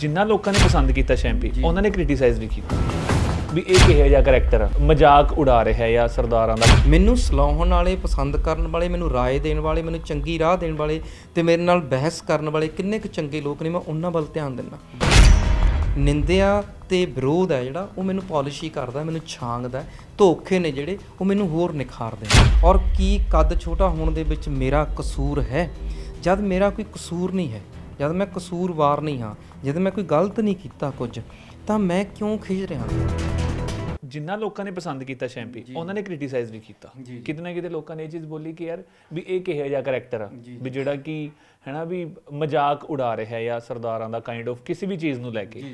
ਜਿੰਨਾ ਲੋਕਾਂ ਨੇ ਪਸੰਦ ਕੀਤਾ ਸ਼ੈਂਪੀ ਉਹਨਾਂ ਨੇ ਕ੍ਰਿਟਿਸਾਈਜ਼ ਵੀ ਕੀਤਾ ਵੀ ਇਹ ਕਿਹੋ ਜਿਹਾ ਕੈਰੈਕਟਰ ਆ ਮਜ਼ਾਕ ਉਡਾ ਰਿਹਾ ਹੈ ਜਾਂ ਸਰਦਾਰਾਂ ਦਾ ਮੈਨੂੰ ਸਲਾਹਣ ਵਾਲੇ ਪਸੰਦ ਕਰਨ ਵਾਲੇ ਮੈਨੂੰ ਰਾਏ ਦੇਣ ਵਾਲੇ ਮੈਨੂੰ ਚੰਗੀ ਰਾਹ ਦੇਣ ਵਾਲੇ ਤੇ ਮੇਰੇ ਨਾਲ ਬਹਿਸ ਕਰਨ ਵਾਲੇ ਕਿੰਨੇ ਕੁ ਚੰਗੇ ਲੋਕ ਨੇ ਮੈਂ ਉਹਨਾਂ ਵੱਲ ਧਿਆਨ ਦਿੰਦਾ ਨਿੰਦਿਆ ਤੇ ਵਿਰੋਧ ਹੈ ਜਿਹੜਾ ਉਹ ਮੈਨੂੰ ਪਾਲਿਸ਼ੀ ਕਰਦਾ ਮੈਨੂੰ ਛਾਂਗਦਾ ਧੋਖੇ ਨੇ ਜਿਹੜੇ ਉਹ ਮੈਨੂੰ ਹੋਰ ਨਿਖਾਰਦੇ ਔਰ ਕੀ ਕੱਦ ਛੋਟਾ ਹੋਣ ਦੇ ਵਿੱਚ ਮੇਰਾ ਕਸੂਰ ਹੈ ਜਦ ਮੇਰਾ ਕੋਈ ਕਸੂਰ ਨਹੀਂ ਹੈ ਜਦ ਮੈਂ ਕਸੂਰਵਾਰ ਨਹੀਂ ਹਾਂ ਜਦ ਮੈਂ ਕੋਈ ਗਲਤ ਨਹੀਂ ਕੀਤਾ ਕੁਝ ਤਾਂ ਮੈਂ ਕਿਉਂ ਖਿਜ ਰਿਹਾ ਹਾਂ ਜਿੰਨਾ ਲੋਕਾਂ ਨੇ ਪਸੰਦ ਕੀਤਾ ਸ਼ੈਂਪੀ ਉਹਨਾਂ ਨੇ ਕ੍ਰਿਟਿਸਾਈਜ਼ ਵੀ ਕੀਤਾ ਕਿਤਨੇ ਕਿਤੇ ਲੋਕਾਂ ਨੇ ਇਹ ਚੀਜ਼ ਬੋਲੀ ਕਿ ਯਾਰ ਵੀ ਇਹ ਕਿਹੋ ਜਿਹਾ ਕੈਰੈਕਟਰ ਆ ਵੀ ਜਿਹੜਾ ਕਿ ਹੈਨਾ ਵੀ ਮਜ਼ਾਕ ਉਡਾ ਰਿਹਾ ਹੈ ਜਾਂ ਸਰਦਾਰਾਂ ਦਾ ਕਾਈਂਡ ਆਫ ਕਿਸੇ ਵੀ ਚੀਜ਼ ਨੂੰ ਲੈ ਕੇ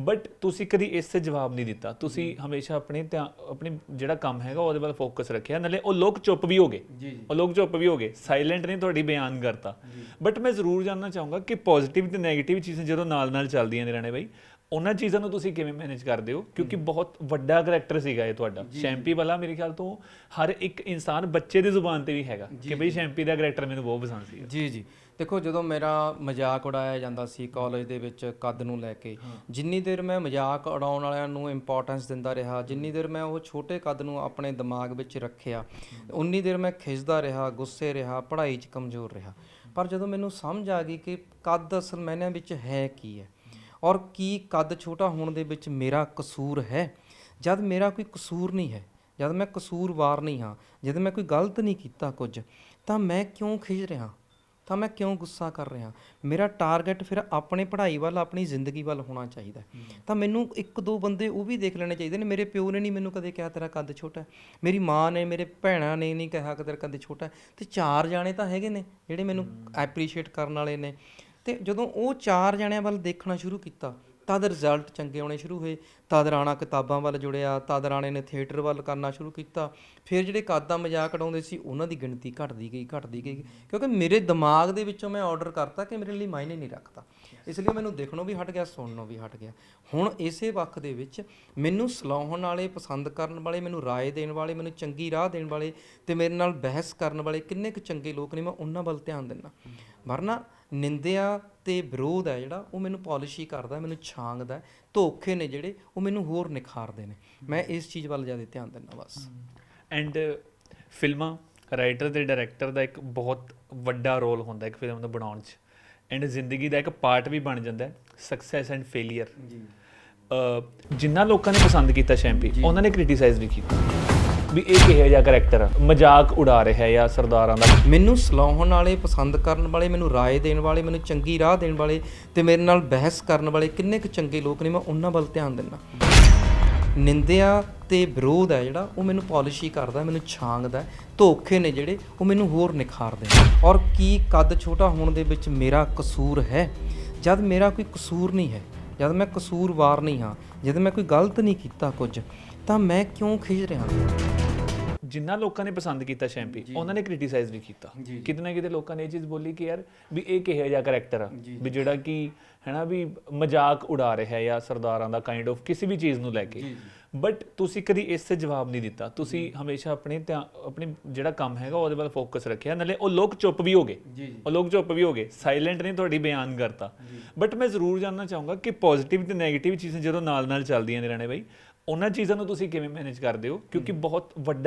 ਬਟ ਤੁਸੀਂ ਕਦੀ ਇਸ ਤੇ ਜਵਾਬ ਨਹੀਂ ਦਿੱਤਾ ਤੁਸੀਂ ਹਮੇਸ਼ਾ ਆਪਣੇ ਧਿਆਨ ਆਪਣੇ ਜਿਹੜਾ ਕੰਮ ਹੈਗਾ ਉਹਦੇ ਵੱਲ ਫੋਕਸ ਰੱਖਿਆ ਨਾਲੇ ਉਹ ਲੋਕ ਚੁੱਪ ਵੀ ਹੋ ਗਏ ਉਹ ਲੋਕ ਚੁੱਪ ਵੀ ਹੋ ਗਏ ਸਾਇਲੈਂਟ ਨਹੀਂ ਤੁਹਾਡੀ ਬਿਆਨ ਕਰਤਾ ਬਟ ਮੈਂ ਜ਼ਰੂਰ ਜਾਨਣਾ ਚਾਹੂੰਗਾ ਕਿ ਪੋਜ਼ਿਟਿਵ ਤੇ 네ਗੇਟਿਵ ਚੀਜ਼ਾਂ ਜਦੋਂ ਨਾਲ-ਨਾਲ ਚੱਲਦੀਆਂ ਨੇ ਰਾਣੇ ਬਈ ਉਹਨਾਂ ਚੀਜ਼ਾਂ ਨੂੰ ਤੁਸੀਂ ਕਿਵੇਂ ਮੈਨੇਜ ਕਰਦੇ ਹੋ ਕਿਉਂਕਿ ਬਹੁਤ ਵੱਡਾ ਕੈਰੈਕਟਰ ਸੀਗਾ ਇਹ ਤੁਹਾਡਾ ਸ਼ੈਂਪੀ ਵਾਲਾ ਮੇਰੇ ਖਿਆਲ ਤੋਂ ਹਰ ਇੱਕ ਇਨਸਾਨ ਬੱਚੇ ਦੀ ਜ਼ੁਬਾਨ ਤੇ ਵੀ ਹੈਗਾ ਕਿ ਬਈ ਸ਼ੈਂਪੀ ਦਾ ਕੈਰੈਕਟਰ ਮੈਨੂੰ ਬਹੁਤ ਪਸੰਦ ਸੀ ਜੀ ਜੀ ਦੇਖੋ ਜਦੋਂ ਮੇਰਾ ਮਜ਼ਾਕ ਉਡਾਇਆ ਜਾਂਦਾ ਸੀ ਕਾਲਜ ਦੇ ਵਿੱਚ ਕੱਦ ਨੂੰ ਲੈ ਕੇ ਜਿੰਨੀ ਦੇਰ ਮੈਂ ਮਜ਼ਾਕ ਉਡਾਉਣ ਵਾਲਿਆਂ ਨੂੰ ਇੰਪੋਰਟੈਂਸ ਦਿੰਦਾ ਰਿਹਾ ਜਿੰਨੀ ਦੇਰ ਮੈਂ ਉਹ ਛੋਟੇ ਕੱਦ ਨੂੰ ਆਪਣੇ ਦਿਮਾਗ ਵਿੱਚ ਰੱਖਿਆ ਉਨੀ ਦੇਰ ਮੈਂ ਖਿਜਦਾ ਰਿਹਾ ਗੁੱਸੇ ਰਿਹਾ ਪੜ੍ਹਾਈ 'ਚ ਕਮਜ਼ੋਰ ਰਿਹਾ ਪਰ ਜਦੋਂ ਮੈਨੂੰ ਸਮਝ ਆ ਗਈ ਕਿ ਕੱਦ ਅਸਲ ਮੈਨੇ ਵਿੱਚ ਹੈ ਕੀ ਹੈ ਔਰ ਕੀ ਕੱਦ ਛੋਟਾ ਹੋਣ ਦੇ ਵਿੱਚ ਮੇਰਾ ਕਸੂਰ ਹੈ ਜਦ ਮੇਰਾ ਕੋਈ ਕਸੂਰ ਨਹੀਂ ਹੈ ਜਦ ਮੈਂ ਕਸੂਰਵਾਰ ਨਹੀਂ ਹਾਂ ਜਦ ਮੈਂ ਕੋਈ ਗਲਤ ਨਹੀਂ ਕੀਤਾ ਕੁਝ ਤਾਂ ਮੈਂ ਕਿਉਂ ਖਿਜ ਰਿਹਾ ਤਾਂ ਮੈਂ ਕਿਉਂ ਗੁੱਸਾ ਕਰ ਰਿਹਾ ਮੇਰਾ ਟਾਰਗੇਟ ਫਿਰ ਆਪਣੇ ਪੜ੍ਹਾਈ ਵੱਲ ਆਪਣੀ ਜ਼ਿੰਦਗੀ ਵੱਲ ਹੋਣਾ ਚਾਹੀਦਾ ਤਾਂ ਮੈਨੂੰ ਇੱਕ ਦੋ ਬੰਦੇ ਉਹ ਵੀ ਦੇਖ ਲੈਣੇ ਚਾਹੀਦੇ ਨੇ ਮੇਰੇ ਪਿਓ ਨੇ ਨਹੀਂ ਮੈਨੂੰ ਕਦੇ ਕਿਹਾ ਤੇਰਾ ਕੱਦ ਛੋਟਾ ਮੇਰੀ ਮਾਂ ਨੇ ਮੇਰੇ ਭੈਣਾਂ ਨੇ ਨਹੀਂ ਕਿਹਾ ਕਿ ਤੇਰਾ ਕੱਦ ਛੋਟਾ ਤੇ ਚਾਰ ਜਾਣੇ ਤਾਂ ਹੈਗੇ ਨੇ ਜਿਹੜੇ ਮੈਨੂੰ ਐਪਰੀਸ਼ੀਏਟ ਕਰਨ ਵਾਲੇ ਨੇ ਤੇ ਜਦੋਂ ਉਹ ਚਾਰ ਜਣਿਆਂ ਵੱਲ ਦੇਖਣਾ ਸ਼ੁਰੂ ਕੀਤਾ ਤਦ ਰਿਜ਼ਲਟ ਚੰਗੇ ਆਉਣੇ ਸ਼ੁਰੂ ਹੋਏ ਤਦ ਰਾਣਾ ਕਿਤਾਬਾਂ ਵੱਲ ਜੁੜਿਆ ਤਦ ਰਾਣੇ ਨੇ ਥੀਏਟਰ ਵੱਲ ਕਰਨਾ ਸ਼ੁਰੂ ਕੀਤਾ ਫਿਰ ਜਿਹੜੇ ਕਾਦਾ ਮਜ਼ਾਕ ਉਡਾਉਂਦੇ ਸੀ ਉਹਨਾਂ ਦੀ ਗਿਣਤੀ ਘਟਦੀ ਗਈ ਘਟਦੀ ਗਈ ਕਿਉਂਕਿ ਮੇਰੇ ਦਿਮਾਗ ਦੇ ਵਿੱਚੋਂ ਮੈਂ ਆਰਡਰ ਕਰਤਾ ਕਿ ਮੇਰੇ ਲਈ ਮਾਇਨੇ ਨਹੀਂ ਰੱਖਦਾ ਇਸ ਲਈ ਮੈਨੂੰ ਦੇਖਣੋਂ ਵੀ ਹਟ ਗਿਆ ਸੁਣਨੋਂ ਵੀ ਹਟ ਗਿਆ ਹੁਣ ਇਸੇ ਵਕਤ ਦੇ ਵਿੱਚ ਮੈਨੂੰ ਸਲਾਹਣ ਵਾਲੇ ਪਸੰਦ ਕਰਨ ਵਾਲੇ ਮੈਨੂੰ ਰਾਏ ਦੇਣ ਵਾਲੇ ਮੈਨੂੰ ਚੰਗੀ ਰਾਹ ਦੇਣ ਵਾਲੇ ਤੇ ਮੇਰੇ ਨਾਲ ਬਹਿਸ ਕਰਨ ਵਾਲੇ ਕਿੰਨੇ ਕੁ ਚੰਗੇ ਲੋਕ ਨੇ ਮੈਂ ਉਹਨਾਂ ਵੱਲ ਧਿਆਨ ਦਿੰਦਾ ਵਰਨਾ ਨਿੰਦਿਆ ਤੇ ਵਿਰੋਧ ਹੈ ਜਿਹੜਾ ਉਹ ਮੈਨੂੰ ਪਾਲਿਸ਼ ਹੀ ਕਰਦਾ ਮੈਨੂੰ ਛਾਂਗਦਾ ਧੋਖੇ ਨੇ ਜਿਹੜੇ ਉਹ ਮੈਨੂੰ ਹੋਰ ਨਿਖਾਰਦੇ ਨੇ ਮੈਂ ਇਸ ਚੀਜ਼ ਵੱਲ ਜ਼ਿਆਦਾ ਧਿਆਨ ਦਿੰਦਾ ਬਸ ਐਂਡ ਫਿਲਮਾਂ ਰਾਈਟਰ ਤੇ ਡਾਇਰੈਕਟਰ ਦਾ ਇੱਕ ਬਹੁਤ ਵੱਡਾ ਰੋਲ ਹੁੰਦਾ ਇੱਕ ਫਿਲਮ ਨੂੰ ਬਣਾਉਣ 'ਚ ਐਂਡ ਜ਼ਿੰਦਗੀ ਦਾ ਇੱਕ ਪਾਰਟ ਵੀ ਬਣ ਜਾਂਦਾ ਸਕਸੈਸ ਐਂਡ ਫੇਲਿਅਰ ਜੀ ਜਿਨ੍ਹਾਂ ਲੋਕਾਂ ਨੇ ਪਸੰਦ ਕੀਤਾ ਸ਼ੈਂਪੀ ਉਹਨਾਂ ਨੇ ਕ੍ਰਿਟਿਸਾਈਜ਼ ਵੀ ਕੀਤਾ ਵੀ ਇਹ ਕਿਹੋ ਜਿਹਾ ਕੈਰੈਕਟਰ ਮਜ਼ਾਕ ਉਡਾ ਰਿਹਾ ਜਾਂ ਸਰਦਾਰਾਂ ਦਾ ਮੈਨੂੰ ਸਲਾਹਣ ਵਾਲੇ ਪਸੰਦ ਕਰਨ ਵਾਲੇ ਮੈਨੂੰ ਰਾਏ ਦੇਣ ਵਾਲੇ ਮੈਨੂੰ ਚੰਗੀ ਰਾਹ ਦੇਣ ਵਾਲੇ ਤੇ ਮੇਰੇ ਨਾਲ ਬਹਿਸ ਕਰਨ ਵਾਲੇ ਕਿੰਨੇ ਕੁ ਚੰਗੇ ਲੋਕ ਨੇ ਮੈਂ ਉਹਨਾਂ ਵੱਲ ਧਿਆਨ ਦਿੰਦਾ ਨਿੰਦਿਆ ਤੇ ਵਿਰੋਧ ਹੈ ਜਿਹੜਾ ਉਹ ਮੈਨੂੰ ਪਾਲਿਸ਼ੀ ਕਰਦਾ ਮੈਨੂੰ ਛਾਂਗਦਾ ਧੋਖੇ ਨੇ ਜਿਹੜੇ ਉਹ ਮੈਨੂੰ ਹੋਰ ਨਿਖਾਰਦੇ ਔਰ ਕੀ ਕੱਦ ਛੋਟਾ ਹੋਣ ਦੇ ਵਿੱਚ ਮੇਰਾ ਕਸੂਰ ਹੈ ਜਦ ਮੇਰਾ ਕੋਈ ਕਸੂਰ ਨਹੀਂ ਹੈ ਜਦ ਮੈਂ ਕਸੂਰਵਾਰ ਨਹੀਂ ਹਾਂ ਜਦ ਮੈਂ ਕੋਈ ਗਲਤ ਨਹੀਂ ਕੀਤਾ ਕੁਝ ਤਾਂ ਮੈਂ ਕਿਉਂ ਖਿਜ ਰਿਹਾ ਹਾਂ ਜਿੰਨਾ ਲੋਕਾਂ ਨੇ ਪਸੰਦ ਕੀਤਾ ਸ਼ੈਂਪੀ ਉਹਨਾਂ ਨੇ ਕ੍ਰਿਟਿਸਾਈਜ਼ ਵੀ ਕੀਤਾ ਕਿਤਨੇ ਕਿਤੇ ਲੋਕਾਂ ਨੇ ਇਹ ਚੀਜ਼ ਬੋਲੀ ਕਿ ਯਾਰ ਵੀ ਇਹ ਕਿਹੋ ਜਿਹਾ ਕੈਰੈਕਟਰ ਆ ਵੀ ਜਿਹੜਾ ਕਿ ਹੈਨਾ ਵੀ ਮਜ਼ਾਕ ਉਡਾ ਰਿਹਾ ਹੈ ਜਾਂ ਸਰਦਾਰਾਂ ਦਾ ਕਾਈਂਡ ਆਫ ਕਿਸੇ ਵੀ ਚੀਜ਼ ਨੂੰ ਲੈ ਕੇ ਬਟ ਤੁਸੀਂ ਕਦੀ ਇਸ ਤੇ ਜਵਾਬ ਨਹੀਂ ਦਿੱਤਾ ਤੁਸੀਂ ਹਮੇਸ਼ਾ ਆਪਣੇ ਆਪਣੇ ਜਿਹੜਾ ਕੰਮ ਹੈਗਾ ਉਹਦੇ ਵੱਲ ਫੋਕਸ ਰੱਖਿਆ ਨਾਲੇ ਉਹ ਲੋਕ ਚੁੱਪ ਵੀ ਹੋ ਗਏ ਉਹ ਲੋਕ ਚੁੱਪ ਵੀ ਹੋ ਗਏ ਸਾਇਲੈਂਟ ਨਹੀਂ ਤੁਹਾਡੀ ਬਿਆਨ ਕਰਤਾ ਬਟ ਮੈਂ ਜ਼ਰੂਰ ਜਾਨਣਾ ਚਾਹੂੰਗਾ ਕਿ ਪੋਜ਼ਿਟਿਵ ਤੇ 네ਗੇਟਿਵ ਚੀਜ਼ਾਂ ਜਦੋਂ ਨਾਲ-ਨਾਲ ਚੱਲਦੀਆਂ ਨੇ ਰਹਿਣੇ ਬਾਈ ਉਹਨਾਂ ਚੀਜ਼ਾਂ ਨੂੰ ਤੁਸੀਂ ਕਿਵੇਂ ਮੈਨੇਜ ਕਰਦੇ ਹੋ ਕਿਉਂਕਿ ਬਹੁਤ ਵੱਡਾ